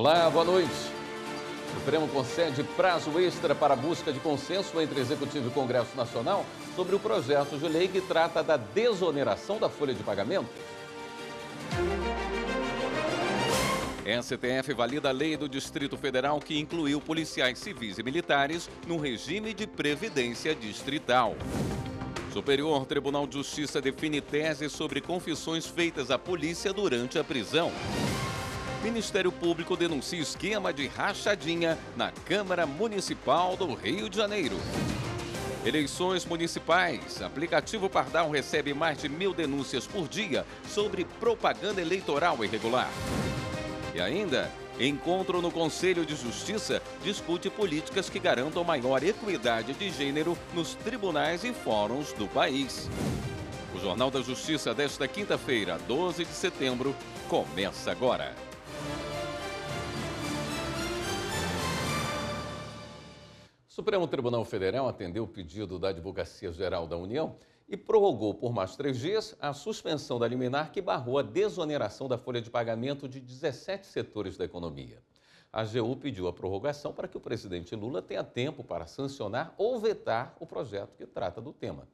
Olá, boa noite. O Supremo concede prazo extra para busca de consenso entre Executivo e Congresso Nacional sobre o projeto de lei que trata da desoneração da folha de pagamento. STF valida a lei do Distrito Federal que incluiu policiais civis e militares no regime de previdência distrital. Superior Tribunal de Justiça define tese sobre confissões feitas à polícia durante a prisão. Ministério Público denuncia esquema de rachadinha na Câmara Municipal do Rio de Janeiro. Eleições municipais. Aplicativo Pardal recebe mais de mil denúncias por dia sobre propaganda eleitoral irregular. E ainda, encontro no Conselho de Justiça discute políticas que garantam maior equidade de gênero nos tribunais e fóruns do país. O Jornal da Justiça desta quinta-feira, 12 de setembro, começa agora. O Supremo Tribunal Federal atendeu o pedido da Advocacia Geral da União e prorrogou por mais três dias a suspensão da liminar que barrou a desoneração da folha de pagamento de 17 setores da economia. A AGU pediu a prorrogação para que o presidente Lula tenha tempo para sancionar ou vetar o projeto que trata do tema.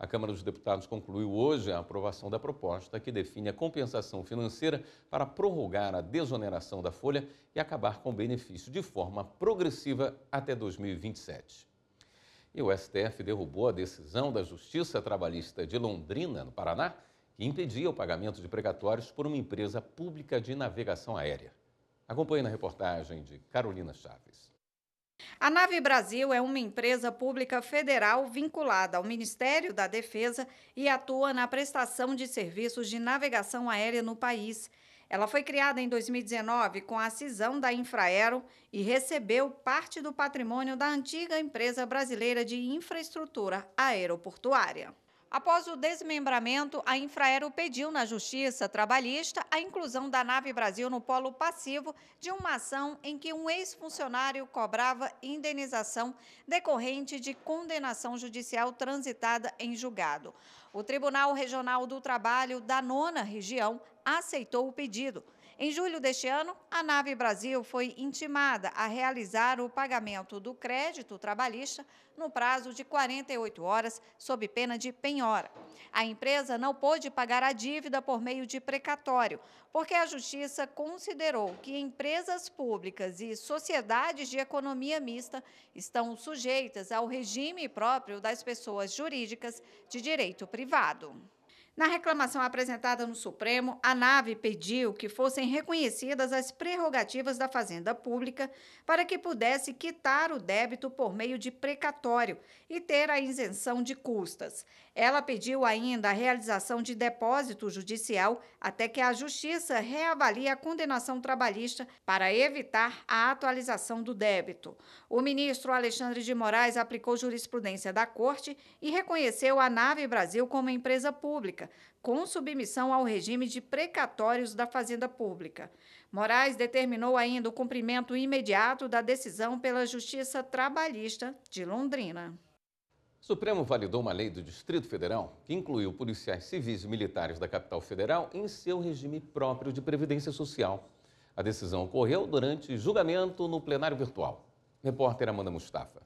A Câmara dos Deputados concluiu hoje a aprovação da proposta que define a compensação financeira para prorrogar a desoneração da folha e acabar com o benefício de forma progressiva até 2027. E o STF derrubou a decisão da Justiça Trabalhista de Londrina, no Paraná, que impedia o pagamento de precatórios por uma empresa pública de navegação aérea. Acompanhe na reportagem de Carolina Chaves. A Nave Brasil é uma empresa pública federal vinculada ao Ministério da Defesa e atua na prestação de serviços de navegação aérea no país. Ela foi criada em 2019 com a cisão da Infraero e recebeu parte do patrimônio da antiga empresa brasileira de infraestrutura aeroportuária. Após o desmembramento, a Infraero pediu na Justiça Trabalhista a inclusão da Nave Brasil no polo passivo de uma ação em que um ex-funcionário cobrava indenização decorrente de condenação judicial transitada em julgado. O Tribunal Regional do Trabalho da Nona Região aceitou o pedido. Em julho deste ano, a Nave Brasil foi intimada a realizar o pagamento do crédito trabalhista no prazo de 48 horas, sob pena de penhora. A empresa não pôde pagar a dívida por meio de precatório, porque a Justiça considerou que empresas públicas e sociedades de economia mista estão sujeitas ao regime próprio das pessoas jurídicas de direito privado. Na reclamação apresentada no Supremo, a nave pediu que fossem reconhecidas as prerrogativas da Fazenda Pública para que pudesse quitar o débito por meio de precatório e ter a isenção de custas. Ela pediu ainda a realização de depósito judicial até que a Justiça reavalie a condenação trabalhista para evitar a atualização do débito. O ministro Alexandre de Moraes aplicou jurisprudência da Corte e reconheceu a Nave Brasil como empresa pública, com submissão ao regime de precatórios da Fazenda Pública. Moraes determinou ainda o cumprimento imediato da decisão pela Justiça Trabalhista de Londrina. O Supremo validou uma lei do Distrito Federal que incluiu policiais civis e militares da capital federal em seu regime próprio de previdência social. A decisão ocorreu durante julgamento no plenário virtual. Repórter Amanda Mustafa.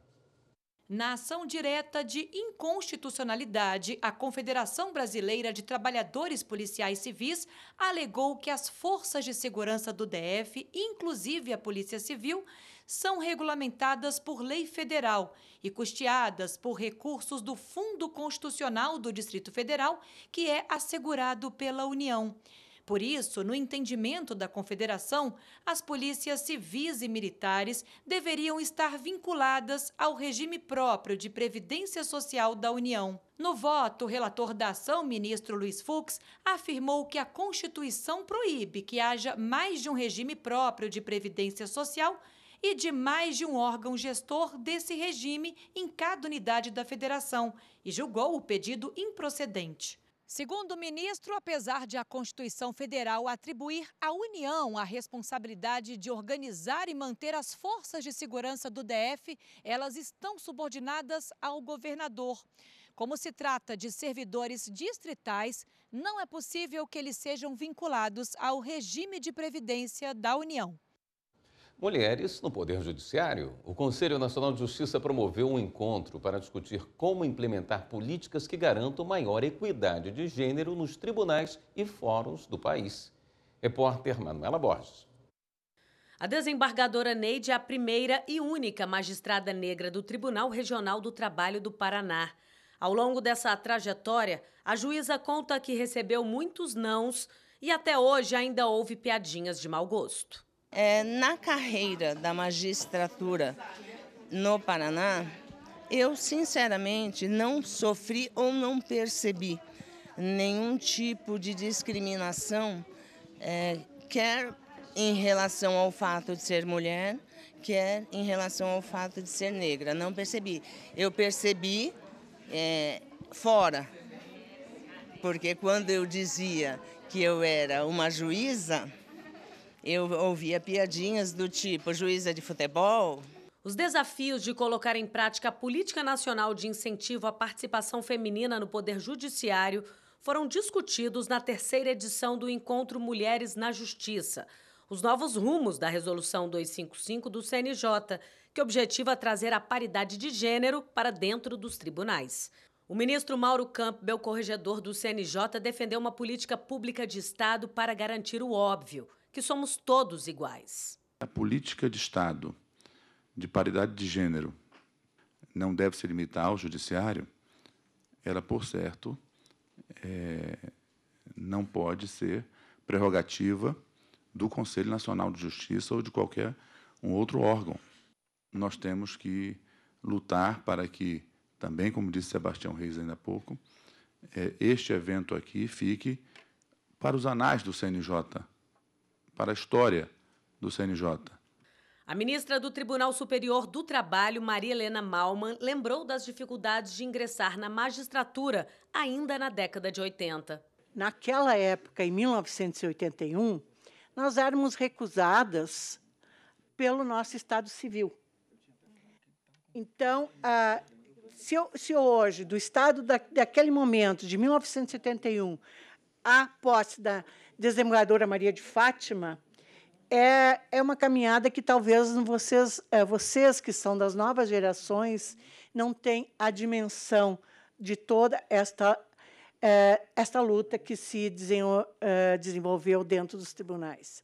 Na ação direta de inconstitucionalidade, a Confederação Brasileira de Trabalhadores Policiais Civis alegou que as forças de segurança do DF, inclusive a Polícia Civil, são regulamentadas por lei federal e custeadas por recursos do Fundo Constitucional do Distrito Federal, que é assegurado pela União. Por isso, no entendimento da Confederação, as polícias civis e militares deveriam estar vinculadas ao regime próprio de previdência social da União. No voto, o relator da ação, ministro Luiz Fux, afirmou que a Constituição proíbe que haja mais de um regime próprio de previdência social e de mais de um órgão gestor desse regime em cada unidade da federação e julgou o pedido improcedente. Segundo o ministro, apesar de a Constituição Federal atribuir à União a responsabilidade de organizar e manter as forças de segurança do DF, elas estão subordinadas ao governador. Como se trata de servidores distritais, não é possível que eles sejam vinculados ao regime de previdência da União. Mulheres no Poder Judiciário. O Conselho Nacional de Justiça promoveu um encontro para discutir como implementar políticas que garantam maior equidade de gênero nos tribunais e fóruns do país. Repórter Manuela Borges. A desembargadora Neide é a primeira e única magistrada negra do Tribunal Regional do Trabalho do Paraná. Ao longo dessa trajetória, a juíza conta que recebeu muitos nãos e até hoje ainda houve piadinhas de mau gosto. É, na carreira da magistratura no Paraná, eu sinceramente não sofri ou não percebi nenhum tipo de discriminação, é, quer em relação ao fato de ser mulher, quer em relação ao fato de ser negra. Não percebi. Eu percebi é, fora, porque quando eu dizia que eu era uma juíza, eu ouvia piadinhas do tipo juíza de futebol. Os desafios de colocar em prática a política nacional de incentivo à participação feminina no poder judiciário foram discutidos na terceira edição do Encontro Mulheres na Justiça. Os novos rumos da Resolução 255 do CNJ, que objetiva trazer a paridade de gênero para dentro dos tribunais. O ministro Mauro Campbell, corregedor do CNJ, defendeu uma política pública de Estado para garantir o óbvio que somos todos iguais. A política de Estado de paridade de gênero não deve se limitar ao judiciário, ela, por certo, é, não pode ser prerrogativa do Conselho Nacional de Justiça ou de qualquer um outro órgão. Nós temos que lutar para que, também, como disse Sebastião Reis ainda há pouco, é, este evento aqui fique para os anais do CNJ, para a história do CNJ. A ministra do Tribunal Superior do Trabalho, Maria Helena Malman, lembrou das dificuldades de ingressar na magistratura ainda na década de 80. Naquela época, em 1981, nós éramos recusadas pelo nosso Estado Civil. Então, se, eu, se eu hoje, do Estado da, daquele momento, de 1971, a posse da, desembargadora Maria de Fátima, é, é uma caminhada que talvez vocês, é, vocês que são das novas gerações não têm a dimensão de toda esta, é, esta luta que se é, desenvolveu dentro dos tribunais.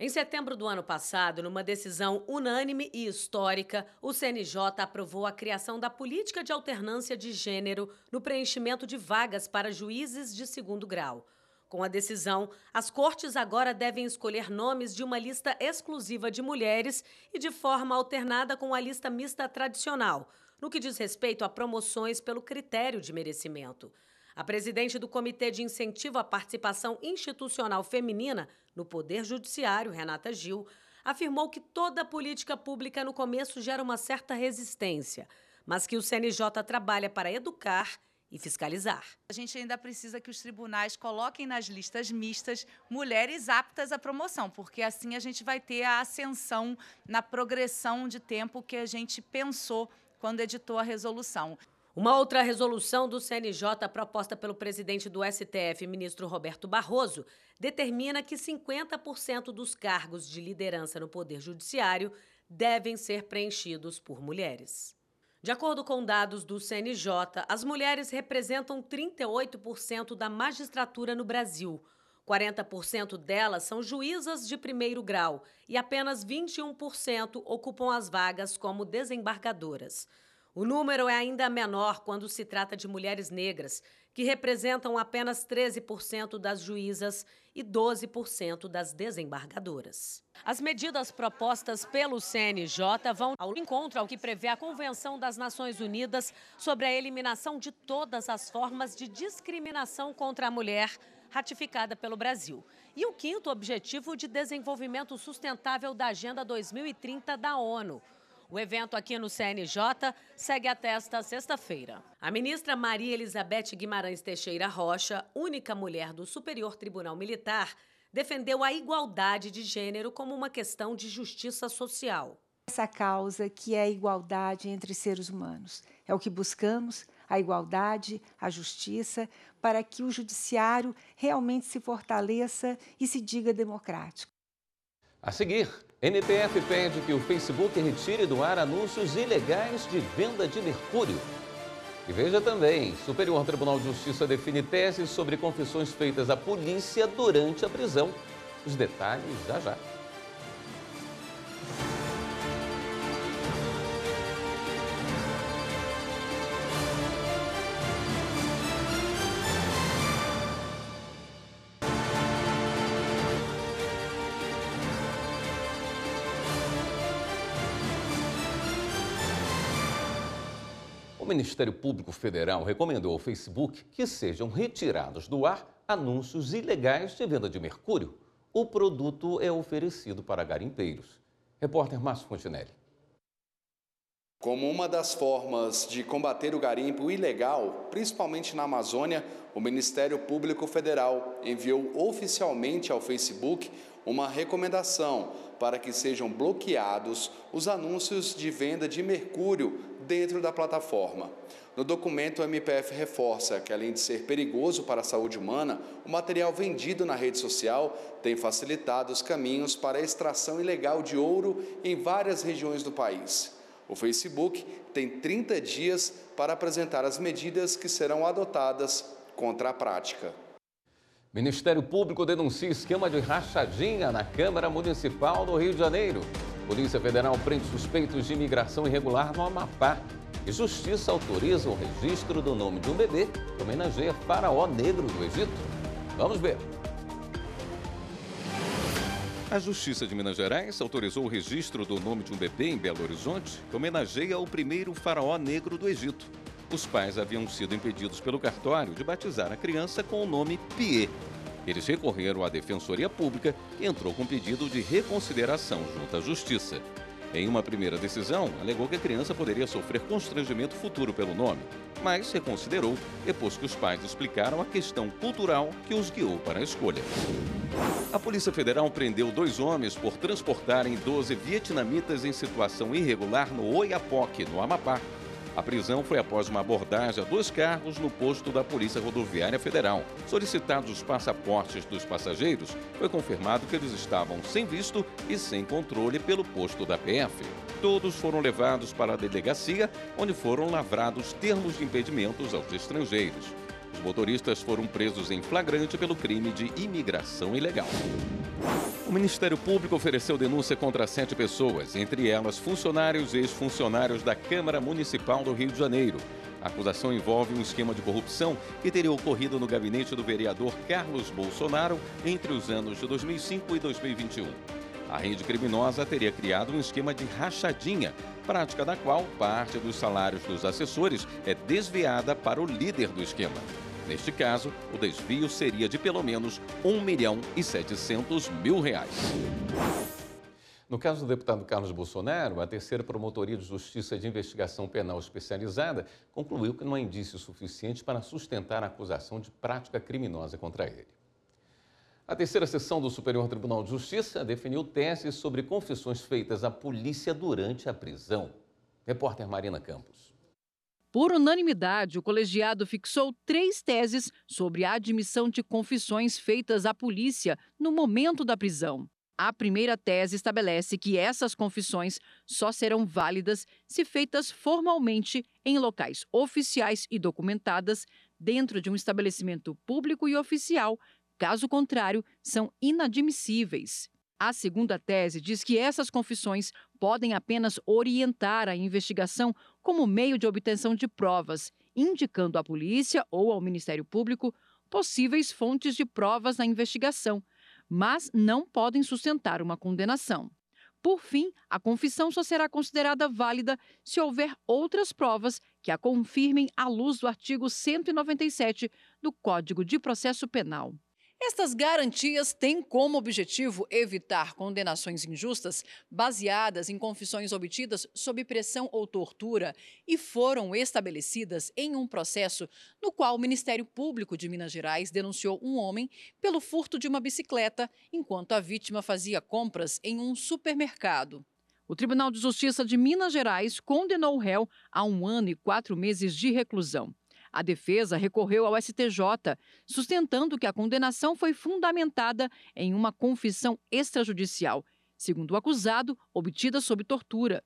Em setembro do ano passado, numa decisão unânime e histórica, o CNJ aprovou a criação da política de alternância de gênero no preenchimento de vagas para juízes de segundo grau. Com a decisão, as cortes agora devem escolher nomes de uma lista exclusiva de mulheres e de forma alternada com a lista mista tradicional, no que diz respeito a promoções pelo critério de merecimento. A presidente do Comitê de Incentivo à Participação Institucional Feminina no Poder Judiciário, Renata Gil, afirmou que toda política pública no começo gera uma certa resistência, mas que o CNJ trabalha para educar e fiscalizar. A gente ainda precisa que os tribunais coloquem nas listas mistas mulheres aptas à promoção, porque assim a gente vai ter a ascensão na progressão de tempo que a gente pensou quando editou a resolução. Uma outra resolução do CNJ proposta pelo presidente do STF, ministro Roberto Barroso, determina que 50% dos cargos de liderança no Poder Judiciário devem ser preenchidos por mulheres. De acordo com dados do CNJ, as mulheres representam 38% da magistratura no Brasil. 40% delas são juízas de primeiro grau e apenas 21% ocupam as vagas como desembargadoras. O número é ainda menor quando se trata de mulheres negras, que representam apenas 13% das juízas e 12% das desembargadoras. As medidas propostas pelo CNJ vão ao encontro ao que prevê a Convenção das Nações Unidas sobre a eliminação de todas as formas de discriminação contra a mulher, ratificada pelo Brasil. E o quinto objetivo de desenvolvimento sustentável da Agenda 2030 da ONU. O evento aqui no CNJ segue até esta sexta-feira. A ministra Maria Elizabeth Guimarães Teixeira Rocha, única mulher do Superior Tribunal Militar, defendeu a igualdade de gênero como uma questão de justiça social. Essa causa que é a igualdade entre seres humanos. É o que buscamos, a igualdade, a justiça, para que o judiciário realmente se fortaleça e se diga democrático. A seguir, NTF pede que o Facebook retire do ar anúncios ilegais de venda de mercúrio. E veja também, Superior Tribunal de Justiça define tese sobre confissões feitas à polícia durante a prisão. Os detalhes já já. Ministério Público Federal recomendou ao Facebook que sejam retirados do ar anúncios ilegais de venda de mercúrio. O produto é oferecido para garimpeiros. Repórter Márcio Fontinelli. Como uma das formas de combater o garimpo ilegal, principalmente na Amazônia, o Ministério Público Federal enviou oficialmente ao Facebook uma recomendação para que sejam bloqueados os anúncios de venda de mercúrio dentro da plataforma. No documento, o MPF reforça que, além de ser perigoso para a saúde humana, o material vendido na rede social tem facilitado os caminhos para a extração ilegal de ouro em várias regiões do país. O Facebook tem 30 dias para apresentar as medidas que serão adotadas contra a prática. Ministério Público denuncia esquema de rachadinha na Câmara Municipal do Rio de Janeiro. Polícia Federal prende suspeitos de imigração irregular no Amapá. E Justiça autoriza o registro do nome de um bebê que homenageia faraó negro do Egito. Vamos ver. A Justiça de Minas Gerais autorizou o registro do nome de um bebê em Belo Horizonte que homenageia o primeiro faraó negro do Egito os pais haviam sido impedidos pelo cartório de batizar a criança com o nome Pie. Eles recorreram à Defensoria Pública, que entrou com pedido de reconsideração junto à Justiça. Em uma primeira decisão, alegou que a criança poderia sofrer constrangimento futuro pelo nome, mas reconsiderou depois que os pais explicaram a questão cultural que os guiou para a escolha. A Polícia Federal prendeu dois homens por transportarem 12 vietnamitas em situação irregular no Oiapoque, no Amapá, a prisão foi após uma abordagem a dois carros no posto da Polícia Rodoviária Federal. Solicitados os passaportes dos passageiros, foi confirmado que eles estavam sem visto e sem controle pelo posto da PF. Todos foram levados para a delegacia, onde foram lavrados termos de impedimentos aos estrangeiros. Os motoristas foram presos em flagrante pelo crime de imigração ilegal. O Ministério Público ofereceu denúncia contra sete pessoas, entre elas funcionários e ex-funcionários da Câmara Municipal do Rio de Janeiro. A acusação envolve um esquema de corrupção que teria ocorrido no gabinete do vereador Carlos Bolsonaro entre os anos de 2005 e 2021. A rede criminosa teria criado um esquema de rachadinha, prática da qual parte dos salários dos assessores é desviada para o líder do esquema. Neste caso, o desvio seria de pelo menos 1 milhão e 700 mil reais. No caso do deputado Carlos Bolsonaro, a terceira promotoria de justiça de investigação penal especializada concluiu que não há indícios suficientes para sustentar a acusação de prática criminosa contra ele. A terceira sessão do Superior Tribunal de Justiça definiu teses sobre confissões feitas à polícia durante a prisão. Repórter Marina Campos. Por unanimidade, o colegiado fixou três teses sobre a admissão de confissões feitas à polícia no momento da prisão. A primeira tese estabelece que essas confissões só serão válidas se feitas formalmente em locais oficiais e documentadas dentro de um estabelecimento público e oficial Caso contrário, são inadmissíveis. A segunda tese diz que essas confissões podem apenas orientar a investigação como meio de obtenção de provas, indicando à polícia ou ao Ministério Público possíveis fontes de provas na investigação, mas não podem sustentar uma condenação. Por fim, a confissão só será considerada válida se houver outras provas que a confirmem à luz do artigo 197 do Código de Processo Penal. Estas garantias têm como objetivo evitar condenações injustas baseadas em confissões obtidas sob pressão ou tortura e foram estabelecidas em um processo no qual o Ministério Público de Minas Gerais denunciou um homem pelo furto de uma bicicleta enquanto a vítima fazia compras em um supermercado. O Tribunal de Justiça de Minas Gerais condenou o réu a um ano e quatro meses de reclusão. A defesa recorreu ao STJ, sustentando que a condenação foi fundamentada em uma confissão extrajudicial, segundo o acusado, obtida sob tortura.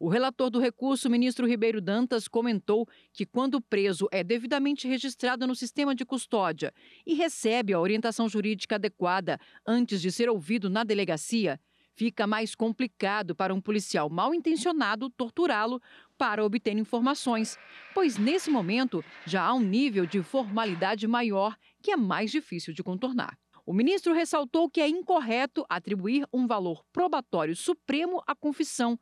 O relator do recurso, ministro Ribeiro Dantas, comentou que quando o preso é devidamente registrado no sistema de custódia e recebe a orientação jurídica adequada antes de ser ouvido na delegacia, fica mais complicado para um policial mal intencionado torturá-lo para obter informações, pois nesse momento já há um nível de formalidade maior que é mais difícil de contornar. O ministro ressaltou que é incorreto atribuir um valor probatório supremo à confissão,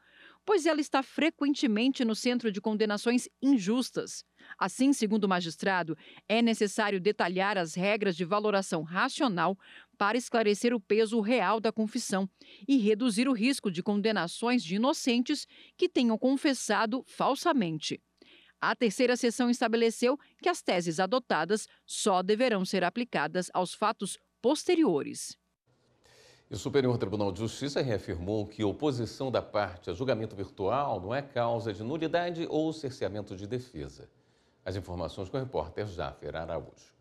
pois ela está frequentemente no centro de condenações injustas. Assim, segundo o magistrado, é necessário detalhar as regras de valoração racional para esclarecer o peso real da confissão e reduzir o risco de condenações de inocentes que tenham confessado falsamente. A terceira sessão estabeleceu que as teses adotadas só deverão ser aplicadas aos fatos posteriores. E o Superior Tribunal de Justiça reafirmou que oposição da parte a julgamento virtual não é causa de nulidade ou cerceamento de defesa. As informações com o repórter Jaffer Araújo.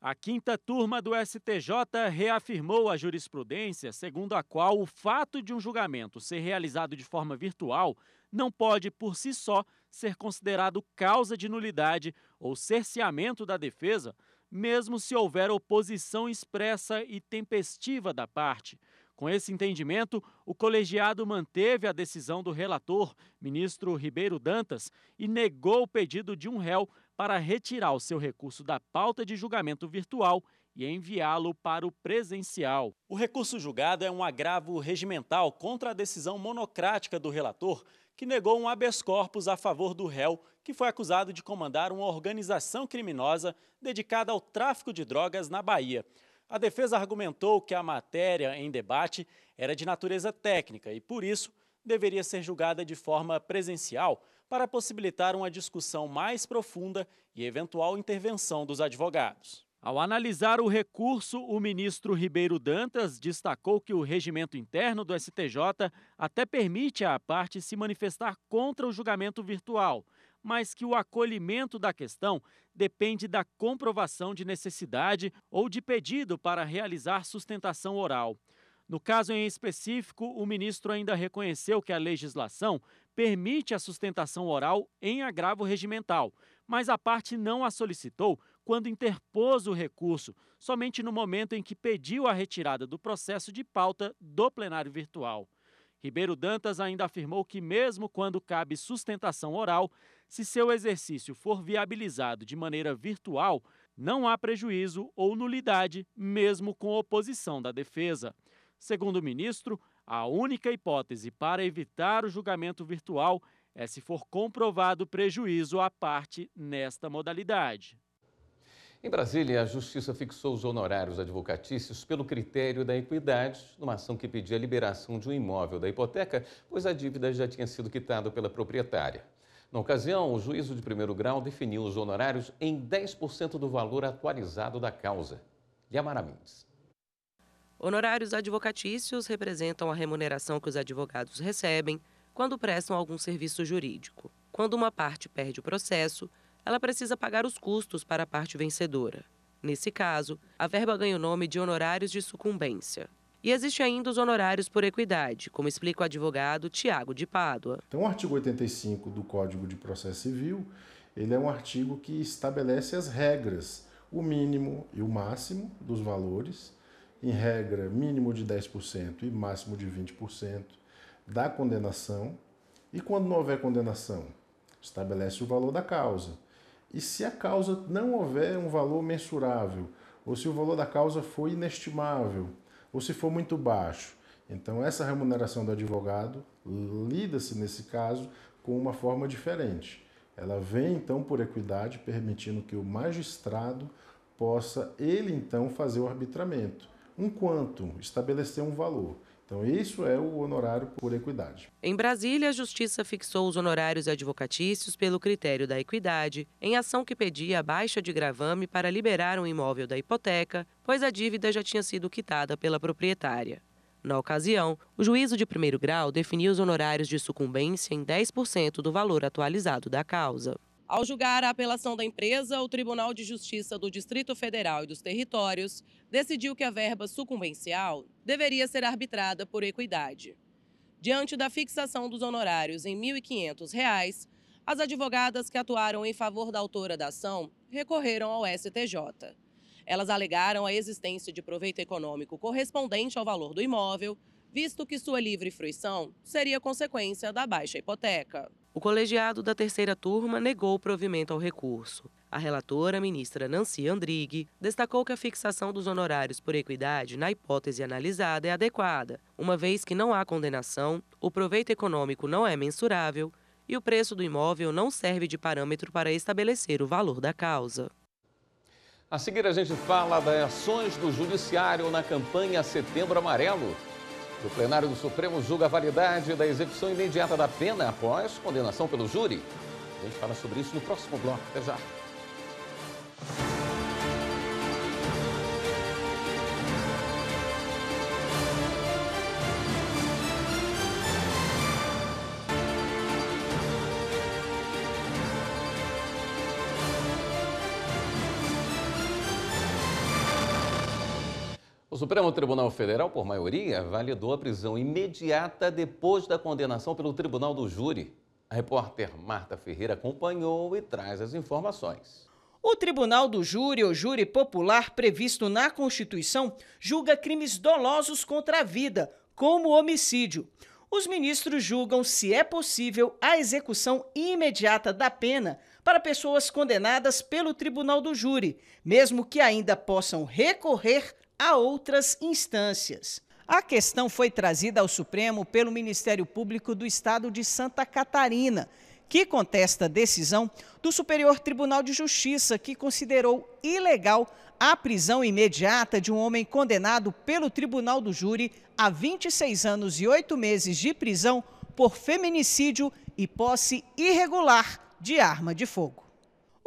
A quinta turma do STJ reafirmou a jurisprudência segundo a qual o fato de um julgamento ser realizado de forma virtual não pode, por si só, ser considerado causa de nulidade ou cerceamento da defesa mesmo se houver oposição expressa e tempestiva da parte. Com esse entendimento, o colegiado manteve a decisão do relator, ministro Ribeiro Dantas, e negou o pedido de um réu para retirar o seu recurso da pauta de julgamento virtual e enviá-lo para o presencial. O recurso julgado é um agravo regimental contra a decisão monocrática do relator que negou um habeas corpus a favor do réu, que foi acusado de comandar uma organização criminosa dedicada ao tráfico de drogas na Bahia. A defesa argumentou que a matéria em debate era de natureza técnica e, por isso, deveria ser julgada de forma presencial para possibilitar uma discussão mais profunda e eventual intervenção dos advogados. Ao analisar o recurso, o ministro Ribeiro Dantas destacou que o regimento interno do STJ até permite à parte se manifestar contra o julgamento virtual, mas que o acolhimento da questão depende da comprovação de necessidade ou de pedido para realizar sustentação oral. No caso em específico, o ministro ainda reconheceu que a legislação permite a sustentação oral em agravo regimental, mas a parte não a solicitou quando interpôs o recurso, somente no momento em que pediu a retirada do processo de pauta do plenário virtual. Ribeiro Dantas ainda afirmou que, mesmo quando cabe sustentação oral, se seu exercício for viabilizado de maneira virtual, não há prejuízo ou nulidade, mesmo com oposição da defesa. Segundo o ministro, a única hipótese para evitar o julgamento virtual é se for comprovado prejuízo à parte nesta modalidade. Em Brasília, a Justiça fixou os honorários advocatícios pelo critério da equidade, numa ação que pedia a liberação de um imóvel da hipoteca, pois a dívida já tinha sido quitada pela proprietária. Na ocasião, o juízo de primeiro grau definiu os honorários em 10% do valor atualizado da causa. Yamara Mendes. Honorários advocatícios representam a remuneração que os advogados recebem quando prestam algum serviço jurídico. Quando uma parte perde o processo, ela precisa pagar os custos para a parte vencedora. Nesse caso, a verba ganha o nome de honorários de sucumbência. E existe ainda os honorários por equidade, como explica o advogado Tiago de Pádua. Então, o artigo 85 do Código de Processo Civil, ele é um artigo que estabelece as regras, o mínimo e o máximo dos valores, em regra, mínimo de 10% e máximo de 20% da condenação. E quando não houver condenação, estabelece o valor da causa, e se a causa não houver um valor mensurável, ou se o valor da causa for inestimável, ou se for muito baixo, então essa remuneração do advogado lida-se nesse caso com uma forma diferente. Ela vem então por equidade, permitindo que o magistrado possa ele então fazer o arbitramento. Um quanto, estabelecer um valor. Então, isso é o honorário por equidade. Em Brasília, a Justiça fixou os honorários advocatícios pelo critério da equidade, em ação que pedia a baixa de gravame para liberar um imóvel da hipoteca, pois a dívida já tinha sido quitada pela proprietária. Na ocasião, o juízo de primeiro grau definiu os honorários de sucumbência em 10% do valor atualizado da causa. Ao julgar a apelação da empresa, o Tribunal de Justiça do Distrito Federal e dos Territórios decidiu que a verba sucumbencial deveria ser arbitrada por equidade. Diante da fixação dos honorários em R$ 1.500, as advogadas que atuaram em favor da autora da ação recorreram ao STJ. Elas alegaram a existência de proveito econômico correspondente ao valor do imóvel, visto que sua livre fruição seria consequência da baixa hipoteca. O colegiado da terceira turma negou o provimento ao recurso. A relatora, ministra Nancy Andrighi, destacou que a fixação dos honorários por equidade na hipótese analisada é adequada, uma vez que não há condenação, o proveito econômico não é mensurável e o preço do imóvel não serve de parâmetro para estabelecer o valor da causa. A seguir, a gente fala das ações do Judiciário na campanha Setembro Amarelo. O plenário do Supremo julga a validade da execução imediata da pena após condenação pelo júri. A gente fala sobre isso no próximo bloco. Até já. O Supremo Tribunal Federal, por maioria, validou a prisão imediata depois da condenação pelo Tribunal do Júri. A repórter Marta Ferreira acompanhou e traz as informações. O Tribunal do Júri ou Júri Popular, previsto na Constituição, julga crimes dolosos contra a vida, como homicídio. Os ministros julgam se é possível a execução imediata da pena para pessoas condenadas pelo Tribunal do Júri, mesmo que ainda possam recorrer a outras instâncias. A questão foi trazida ao Supremo pelo Ministério Público do Estado de Santa Catarina, que contesta a decisão do Superior Tribunal de Justiça, que considerou ilegal a prisão imediata de um homem condenado pelo Tribunal do Júri a 26 anos e 8 meses de prisão por feminicídio e posse irregular de arma de fogo.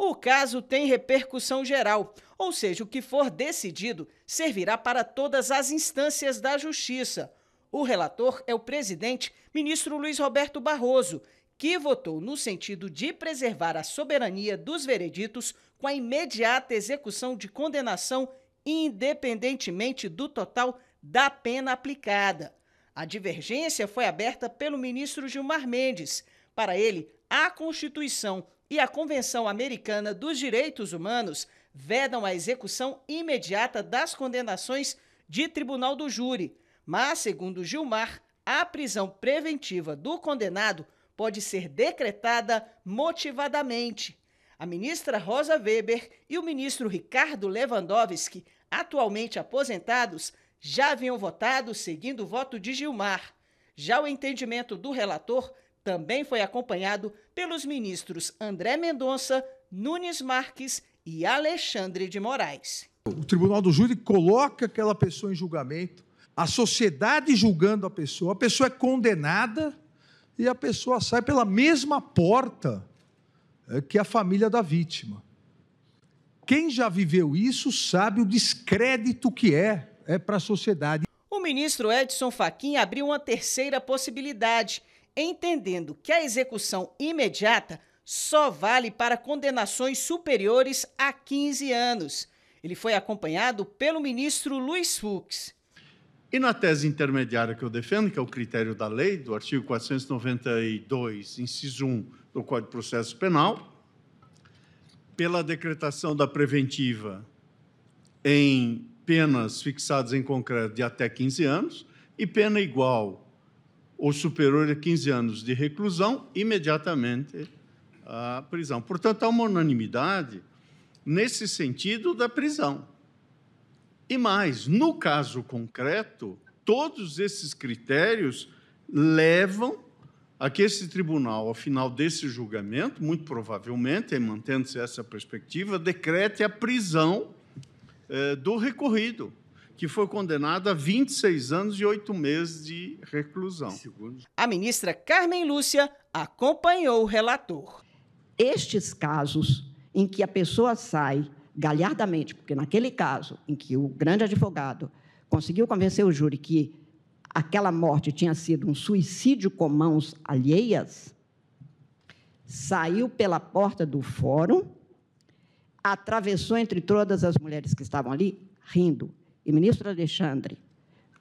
O caso tem repercussão geral, ou seja, o que for decidido servirá para todas as instâncias da Justiça. O relator é o presidente, ministro Luiz Roberto Barroso, que votou no sentido de preservar a soberania dos vereditos com a imediata execução de condenação, independentemente do total da pena aplicada. A divergência foi aberta pelo ministro Gilmar Mendes. Para ele, a Constituição e a Convenção Americana dos Direitos Humanos vedam a execução imediata das condenações de tribunal do júri, mas, segundo Gilmar, a prisão preventiva do condenado pode ser decretada motivadamente. A ministra Rosa Weber e o ministro Ricardo Lewandowski, atualmente aposentados, já haviam votado seguindo o voto de Gilmar. Já o entendimento do relator também foi acompanhado pelos ministros André Mendonça, Nunes Marques e Alexandre de Moraes. O tribunal do júri coloca aquela pessoa em julgamento, a sociedade julgando a pessoa, a pessoa é condenada e a pessoa sai pela mesma porta é, que a família da vítima. Quem já viveu isso sabe o descrédito que é, é para a sociedade. O ministro Edson Fachin abriu uma terceira possibilidade entendendo que a execução imediata só vale para condenações superiores a 15 anos. Ele foi acompanhado pelo ministro Luiz Fux. E na tese intermediária que eu defendo, que é o critério da lei, do artigo 492, inciso 1 do Código de Processo Penal, pela decretação da preventiva em penas fixadas em concreto de até 15 anos e pena igual ou superior a é 15 anos de reclusão, imediatamente à prisão. Portanto, há uma unanimidade nesse sentido da prisão. E mais, no caso concreto, todos esses critérios levam a que esse tribunal, ao final desse julgamento, muito provavelmente, mantendo-se essa perspectiva, decrete a prisão eh, do recorrido que foi condenada a 26 anos e 8 meses de reclusão. A ministra Carmen Lúcia acompanhou o relator. Estes casos em que a pessoa sai galhardamente, porque naquele caso em que o grande advogado conseguiu convencer o júri que aquela morte tinha sido um suicídio com mãos alheias, saiu pela porta do fórum, atravessou entre todas as mulheres que estavam ali, rindo, e, ministro Alexandre,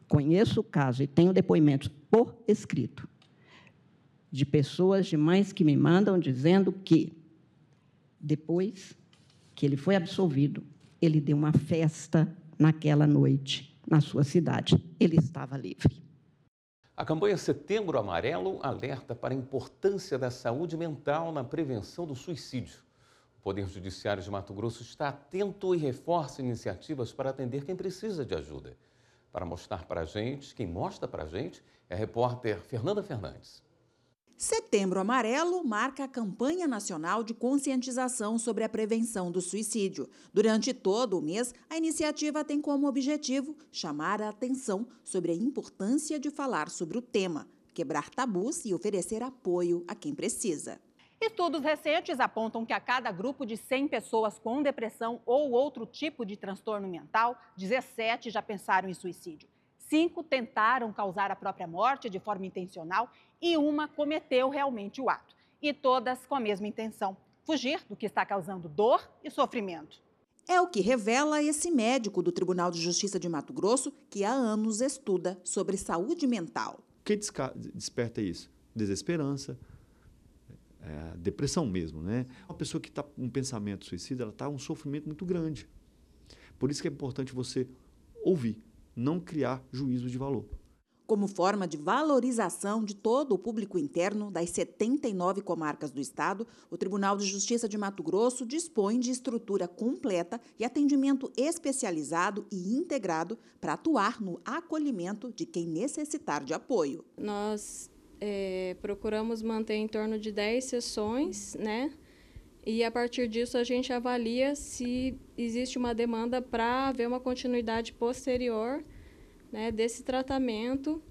conheço o caso e tenho depoimentos por escrito de pessoas, de mães que me mandam dizendo que, depois que ele foi absolvido, ele deu uma festa naquela noite na sua cidade. Ele estava livre. A campanha Setembro Amarelo alerta para a importância da saúde mental na prevenção do suicídio. O Poder Judiciário de Mato Grosso está atento e reforça iniciativas para atender quem precisa de ajuda. Para mostrar para a gente, quem mostra para a gente é a repórter Fernanda Fernandes. Setembro Amarelo marca a campanha nacional de conscientização sobre a prevenção do suicídio. Durante todo o mês, a iniciativa tem como objetivo chamar a atenção sobre a importância de falar sobre o tema, quebrar tabus e oferecer apoio a quem precisa. Estudos recentes apontam que a cada grupo de 100 pessoas com depressão ou outro tipo de transtorno mental, 17 já pensaram em suicídio. Cinco tentaram causar a própria morte de forma intencional e uma cometeu realmente o ato. E todas com a mesma intenção: fugir do que está causando dor e sofrimento. É o que revela esse médico do Tribunal de Justiça de Mato Grosso, que há anos estuda sobre saúde mental. O que desperta isso? Desesperança, é, depressão mesmo, né? Uma pessoa que está com um pensamento suicida, ela está um sofrimento muito grande. Por isso que é importante você ouvir, não criar juízo de valor. Como forma de valorização de todo o público interno das 79 comarcas do Estado, o Tribunal de Justiça de Mato Grosso dispõe de estrutura completa e atendimento especializado e integrado para atuar no acolhimento de quem necessitar de apoio. Nós é, procuramos manter em torno de 10 sessões, né? E a partir disso a gente avalia se existe uma demanda para haver uma continuidade posterior né, desse tratamento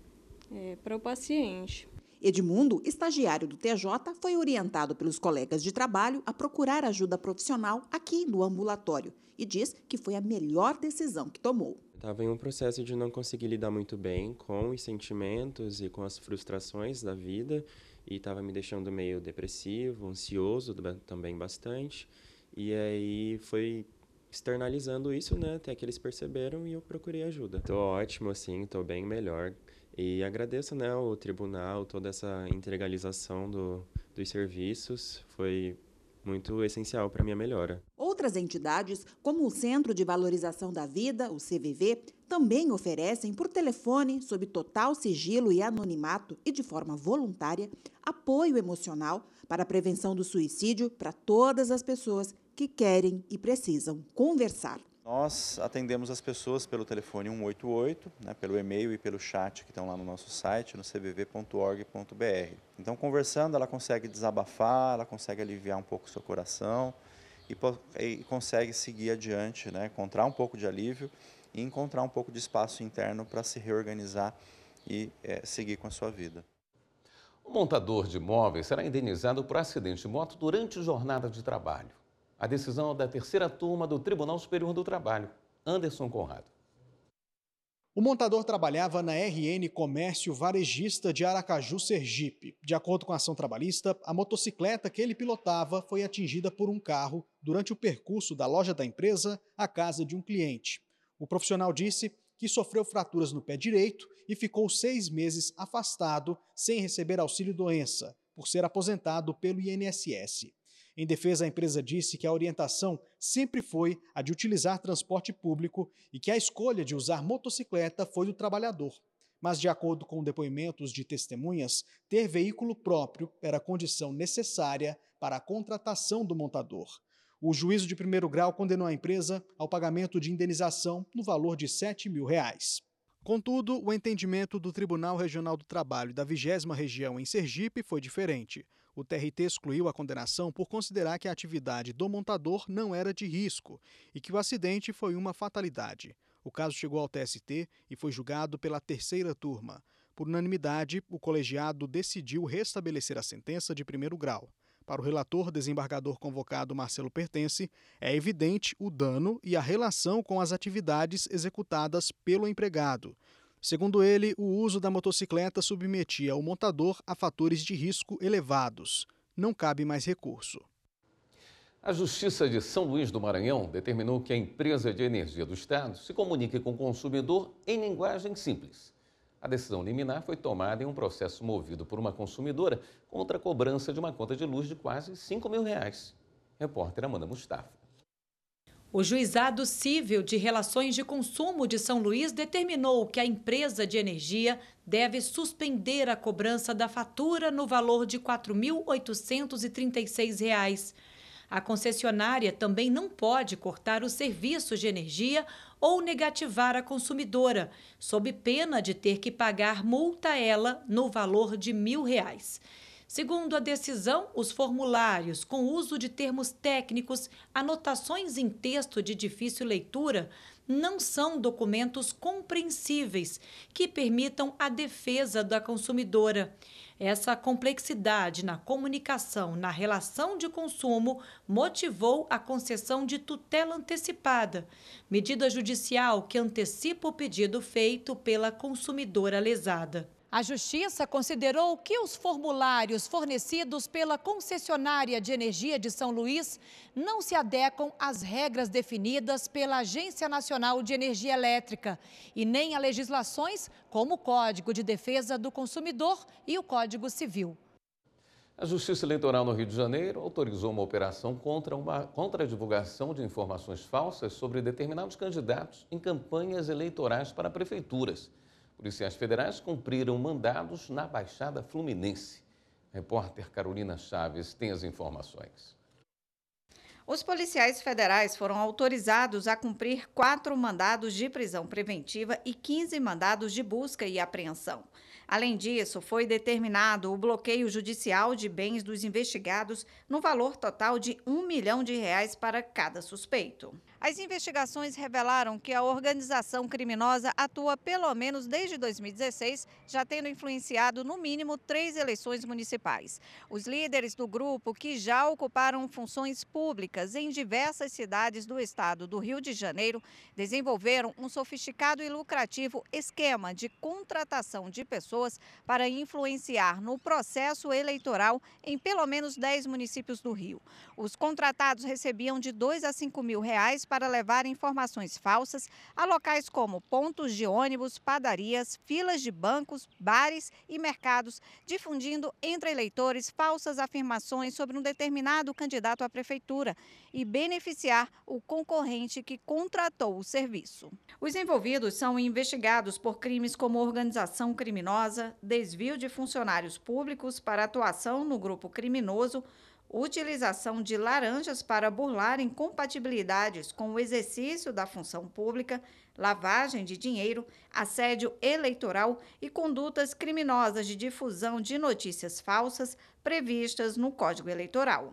é, eh, para o paciente. Edmundo, estagiário do TJ, foi orientado pelos colegas de trabalho a procurar ajuda profissional aqui no ambulatório e diz que foi a melhor decisão que tomou. Estava em um processo de não conseguir lidar muito bem com os sentimentos e com as frustrações da vida e estava me deixando meio depressivo, ansioso também bastante. E aí foi externalizando isso, né, até que eles perceberam e eu procurei ajuda. Tô ótimo assim, tô bem melhor. E agradeço, né, o tribunal, toda essa integralização do, dos serviços. Foi muito essencial para a minha melhora. Outras entidades, como o Centro de Valorização da Vida, o CVV, também oferecem por telefone, sob total sigilo e anonimato e de forma voluntária, apoio emocional para a prevenção do suicídio para todas as pessoas que querem e precisam conversar. Nós atendemos as pessoas pelo telefone 188, né, pelo e-mail e pelo chat que estão lá no nosso site, no cbv.org.br. Então, conversando, ela consegue desabafar, ela consegue aliviar um pouco o seu coração e, e consegue seguir adiante, né, encontrar um pouco de alívio e encontrar um pouco de espaço interno para se reorganizar e é, seguir com a sua vida. O montador de imóveis será indenizado por acidente de moto durante jornada de trabalho. A decisão da terceira turma do Tribunal Superior do Trabalho. Anderson Conrado. O montador trabalhava na RN Comércio Varejista de Aracaju, Sergipe. De acordo com a ação trabalhista, a motocicleta que ele pilotava foi atingida por um carro durante o percurso da loja da empresa à casa de um cliente. O profissional disse que sofreu fraturas no pé direito e ficou seis meses afastado sem receber auxílio-doença, por ser aposentado pelo INSS. Em defesa, a empresa disse que a orientação sempre foi a de utilizar transporte público e que a escolha de usar motocicleta foi do trabalhador. Mas, de acordo com depoimentos de testemunhas, ter veículo próprio era condição necessária para a contratação do montador. O juízo de primeiro grau condenou a empresa ao pagamento de indenização no valor de R$ 7 mil. Reais. Contudo, o entendimento do Tribunal Regional do Trabalho da 20 Região em Sergipe foi diferente. O TRT excluiu a condenação por considerar que a atividade do montador não era de risco e que o acidente foi uma fatalidade. O caso chegou ao TST e foi julgado pela terceira turma. Por unanimidade, o colegiado decidiu restabelecer a sentença de primeiro grau. Para o relator desembargador convocado Marcelo Pertence, é evidente o dano e a relação com as atividades executadas pelo empregado. Segundo ele, o uso da motocicleta submetia o montador a fatores de risco elevados. Não cabe mais recurso. A Justiça de São Luís do Maranhão determinou que a empresa de energia do Estado se comunique com o consumidor em linguagem simples. A decisão liminar foi tomada em um processo movido por uma consumidora contra a cobrança de uma conta de luz de quase 5 mil reais. Repórter Amanda Mustafa. O Juizado Civil de Relações de Consumo de São Luís determinou que a empresa de energia deve suspender a cobrança da fatura no valor de R$ 4.836. A concessionária também não pode cortar os serviços de energia ou negativar a consumidora, sob pena de ter que pagar multa a ela no valor de R$ 1.000. Segundo a decisão, os formulários com uso de termos técnicos, anotações em texto de difícil leitura, não são documentos compreensíveis que permitam a defesa da consumidora. Essa complexidade na comunicação, na relação de consumo, motivou a concessão de tutela antecipada, medida judicial que antecipa o pedido feito pela consumidora lesada. A Justiça considerou que os formulários fornecidos pela concessionária de energia de São Luís não se adequam às regras definidas pela Agência Nacional de Energia Elétrica e nem a legislações como o Código de Defesa do Consumidor e o Código Civil. A Justiça Eleitoral no Rio de Janeiro autorizou uma operação contra, uma, contra a divulgação de informações falsas sobre determinados candidatos em campanhas eleitorais para prefeituras. Policiais federais cumpriram mandados na Baixada Fluminense. repórter Carolina Chaves tem as informações. Os policiais federais foram autorizados a cumprir quatro mandados de prisão preventiva e 15 mandados de busca e apreensão. Além disso, foi determinado o bloqueio judicial de bens dos investigados no valor total de um milhão de reais para cada suspeito. As investigações revelaram que a organização criminosa atua pelo menos desde 2016, já tendo influenciado no mínimo três eleições municipais. Os líderes do grupo, que já ocuparam funções públicas em diversas cidades do estado do Rio de Janeiro, desenvolveram um sofisticado e lucrativo esquema de contratação de pessoas pessoas para influenciar no processo eleitoral em pelo menos 10 municípios do Rio. Os contratados recebiam de 2 a 5 mil reais para levar informações falsas a locais como pontos de ônibus, padarias, filas de bancos, bares e mercados, difundindo entre eleitores falsas afirmações sobre um determinado candidato à prefeitura e beneficiar o concorrente que contratou o serviço. Os envolvidos são investigados por crimes como organização criminosa desvio de funcionários públicos para atuação no grupo criminoso, utilização de laranjas para burlar incompatibilidades com o exercício da função pública, lavagem de dinheiro, assédio eleitoral e condutas criminosas de difusão de notícias falsas previstas no Código Eleitoral.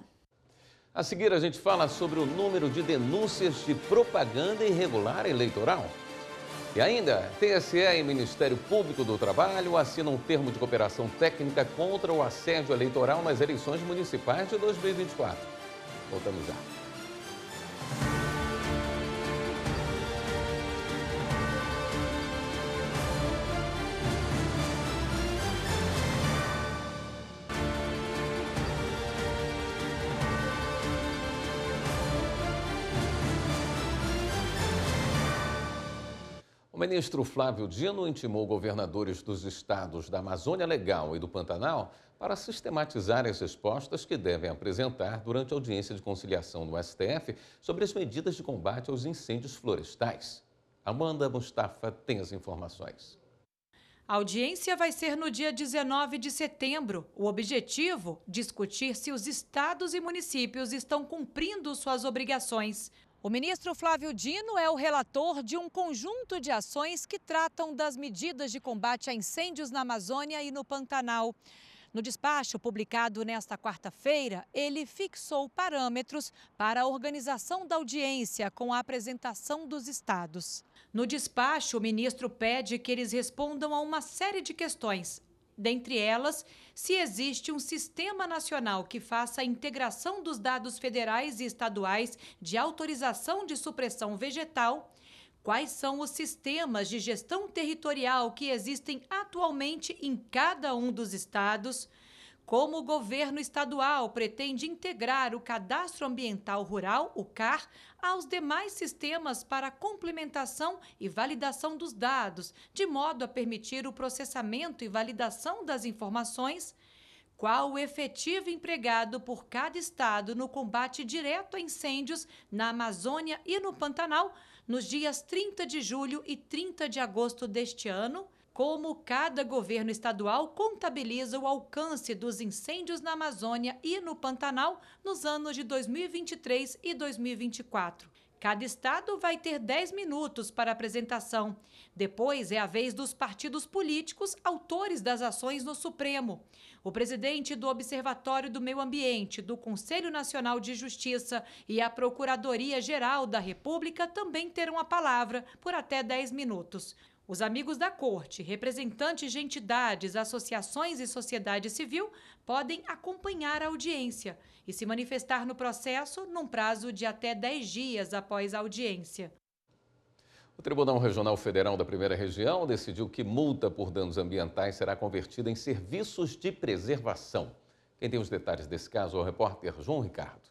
A seguir, a gente fala sobre o número de denúncias de propaganda irregular eleitoral. E ainda, TSE e Ministério Público do Trabalho assinam um termo de cooperação técnica contra o assédio eleitoral nas eleições municipais de 2024. Voltamos já. ministro Flávio Dino intimou governadores dos estados da Amazônia Legal e do Pantanal para sistematizar as respostas que devem apresentar durante a audiência de conciliação no STF sobre as medidas de combate aos incêndios florestais. Amanda Mustafa tem as informações. A audiência vai ser no dia 19 de setembro. O objetivo? Discutir se os estados e municípios estão cumprindo suas obrigações o ministro Flávio Dino é o relator de um conjunto de ações que tratam das medidas de combate a incêndios na Amazônia e no Pantanal. No despacho publicado nesta quarta-feira, ele fixou parâmetros para a organização da audiência com a apresentação dos estados. No despacho, o ministro pede que eles respondam a uma série de questões, dentre elas, se existe um sistema nacional que faça a integração dos dados federais e estaduais de autorização de supressão vegetal, quais são os sistemas de gestão territorial que existem atualmente em cada um dos estados como o governo estadual pretende integrar o Cadastro Ambiental Rural, o CAR, aos demais sistemas para complementação e validação dos dados, de modo a permitir o processamento e validação das informações. Qual o efetivo empregado por cada estado no combate direto a incêndios na Amazônia e no Pantanal nos dias 30 de julho e 30 de agosto deste ano? como cada governo estadual contabiliza o alcance dos incêndios na Amazônia e no Pantanal nos anos de 2023 e 2024. Cada estado vai ter 10 minutos para apresentação. Depois é a vez dos partidos políticos autores das ações no Supremo. O presidente do Observatório do Meio Ambiente, do Conselho Nacional de Justiça e a Procuradoria Geral da República também terão a palavra por até 10 minutos. Os amigos da corte, representantes de entidades, associações e sociedade civil podem acompanhar a audiência e se manifestar no processo num prazo de até 10 dias após a audiência. O Tribunal Regional Federal da Primeira Região decidiu que multa por danos ambientais será convertida em serviços de preservação. Quem tem os detalhes desse caso é o repórter João Ricardo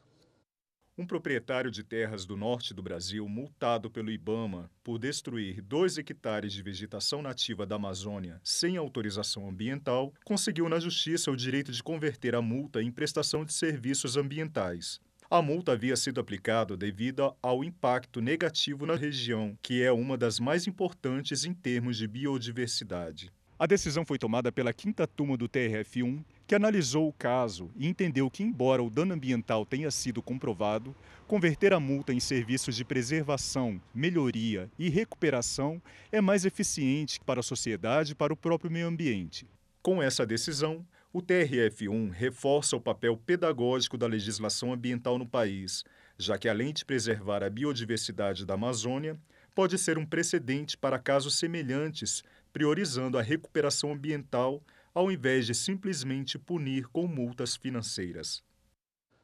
um proprietário de terras do norte do Brasil multado pelo Ibama por destruir dois hectares de vegetação nativa da Amazônia sem autorização ambiental conseguiu na justiça o direito de converter a multa em prestação de serviços ambientais. A multa havia sido aplicada devido ao impacto negativo na região, que é uma das mais importantes em termos de biodiversidade. A decisão foi tomada pela quinta turma do TRF1, que analisou o caso e entendeu que, embora o dano ambiental tenha sido comprovado, converter a multa em serviços de preservação, melhoria e recuperação é mais eficiente para a sociedade e para o próprio meio ambiente. Com essa decisão, o TRF1 reforça o papel pedagógico da legislação ambiental no país, já que, além de preservar a biodiversidade da Amazônia, pode ser um precedente para casos semelhantes, priorizando a recuperação ambiental ao invés de simplesmente punir com multas financeiras.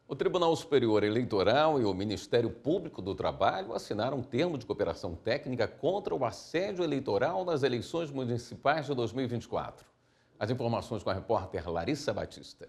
O Tribunal Superior Eleitoral e o Ministério Público do Trabalho assinaram um termo de cooperação técnica contra o assédio eleitoral nas eleições municipais de 2024. As informações com a repórter Larissa Batista.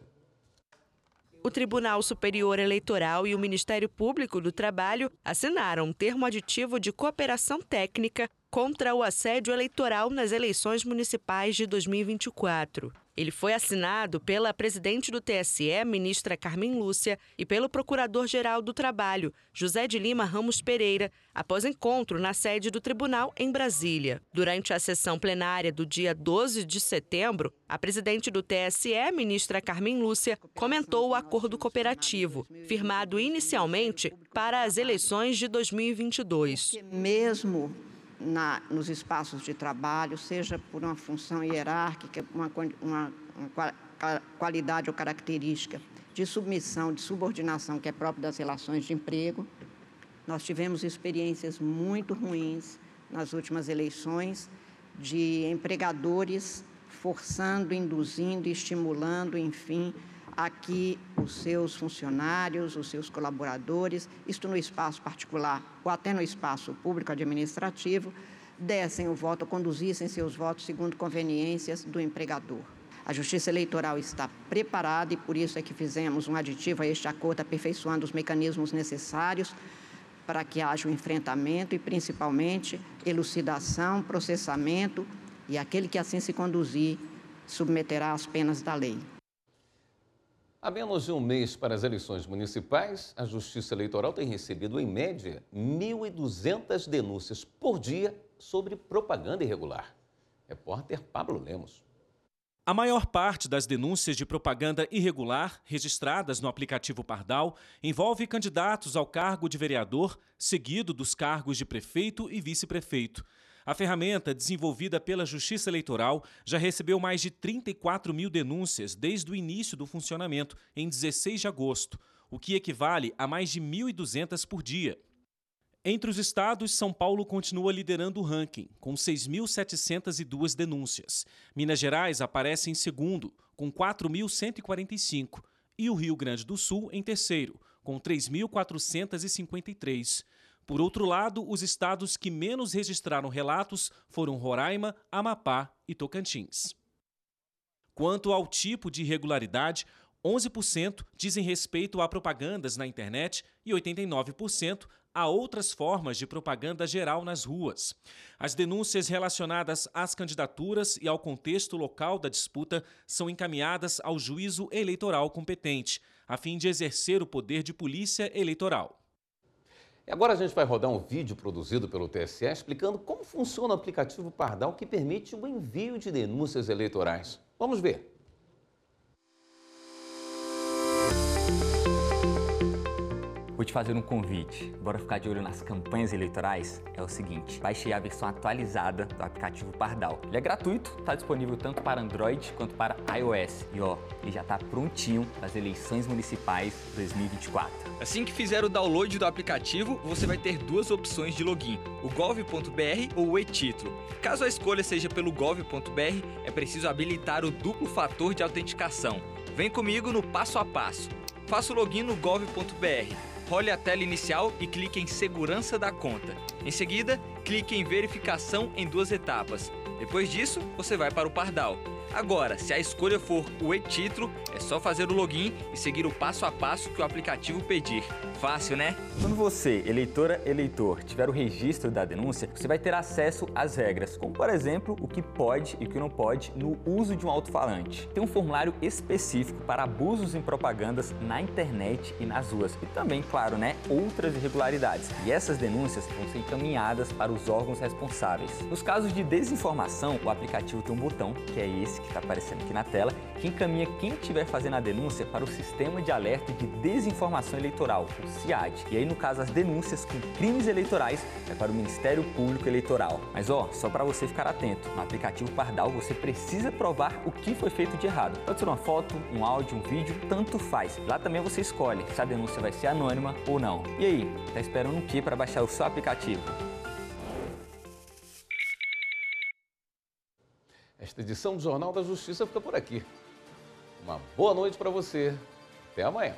O Tribunal Superior Eleitoral e o Ministério Público do Trabalho assinaram um termo aditivo de cooperação técnica contra o assédio eleitoral nas eleições municipais de 2024. Ele foi assinado pela presidente do TSE, ministra Carmen Lúcia, e pelo procurador-geral do Trabalho, José de Lima Ramos Pereira, após encontro na sede do tribunal em Brasília. Durante a sessão plenária do dia 12 de setembro, a presidente do TSE, ministra Carmen Lúcia, comentou o acordo cooperativo, firmado inicialmente para as eleições de 2022. Mesmo na, nos espaços de trabalho, seja por uma função hierárquica, uma, uma, uma qualidade ou característica de submissão, de subordinação que é própria das relações de emprego. Nós tivemos experiências muito ruins nas últimas eleições de empregadores forçando, induzindo, estimulando, enfim, a que os seus funcionários, os seus colaboradores, isto no espaço particular ou até no espaço público administrativo, dessem o voto, conduzissem seus votos segundo conveniências do empregador. A Justiça Eleitoral está preparada e por isso é que fizemos um aditivo a este acordo, aperfeiçoando os mecanismos necessários para que haja o um enfrentamento e, principalmente, elucidação, processamento e aquele que assim se conduzir submeterá às penas da lei. Há menos de um mês para as eleições municipais, a Justiça Eleitoral tem recebido, em média, 1.200 denúncias por dia sobre propaganda irregular. Repórter Pablo Lemos. A maior parte das denúncias de propaganda irregular registradas no aplicativo Pardal envolve candidatos ao cargo de vereador, seguido dos cargos de prefeito e vice-prefeito. A ferramenta, desenvolvida pela Justiça Eleitoral, já recebeu mais de 34 mil denúncias desde o início do funcionamento, em 16 de agosto, o que equivale a mais de 1.200 por dia. Entre os estados, São Paulo continua liderando o ranking, com 6.702 denúncias. Minas Gerais aparece em segundo, com 4.145, e o Rio Grande do Sul em terceiro, com 3.453. Por outro lado, os estados que menos registraram relatos foram Roraima, Amapá e Tocantins. Quanto ao tipo de irregularidade, 11% dizem respeito a propagandas na internet e 89% a outras formas de propaganda geral nas ruas. As denúncias relacionadas às candidaturas e ao contexto local da disputa são encaminhadas ao juízo eleitoral competente, a fim de exercer o poder de polícia eleitoral. E agora a gente vai rodar um vídeo produzido pelo TSE explicando como funciona o aplicativo Pardal que permite o envio de denúncias eleitorais. Vamos ver. Vou te fazer um convite. Bora ficar de olho nas campanhas eleitorais? É o seguinte: baixei a versão atualizada do aplicativo Pardal. Ele é gratuito, está disponível tanto para Android quanto para iOS. E ó, ele já está prontinho para as eleições municipais 2024. Assim que fizer o download do aplicativo, você vai ter duas opções de login: o gov.br ou o e-título. Caso a escolha seja pelo gov.br, é preciso habilitar o duplo fator de autenticação. Vem comigo no passo a passo. Faça o login no gov.br role a tela inicial e clique em Segurança da conta. Em seguida, clique em Verificação em duas etapas. Depois disso, você vai para o Pardal. Agora, se a escolha for o e-título, é só fazer o login e seguir o passo a passo que o aplicativo pedir. Fácil, né? Quando você, eleitora, eleitor, tiver o registro da denúncia, você vai ter acesso às regras, como por exemplo, o que pode e o que não pode no uso de um alto-falante. Tem um formulário específico para abusos em propagandas na internet e nas ruas, e também, claro, né, outras irregularidades. E essas denúncias vão ser encaminhadas para os órgãos responsáveis. Nos casos de desinformação, o aplicativo tem um botão, que é esse que está aparecendo aqui na tela, que encaminha quem estiver fazendo a denúncia para o Sistema de Alerta de Desinformação Eleitoral, o CIAD. E aí, no caso, as denúncias com crimes eleitorais é para o Ministério Público Eleitoral. Mas ó, só para você ficar atento, no aplicativo Pardal você precisa provar o que foi feito de errado. Pode ser uma foto, um áudio, um vídeo, tanto faz. Lá também você escolhe se a denúncia vai ser anônima ou não. E aí, tá esperando o que para baixar o seu aplicativo? Esta edição do Jornal da Justiça fica por aqui. Uma boa noite para você. Até amanhã.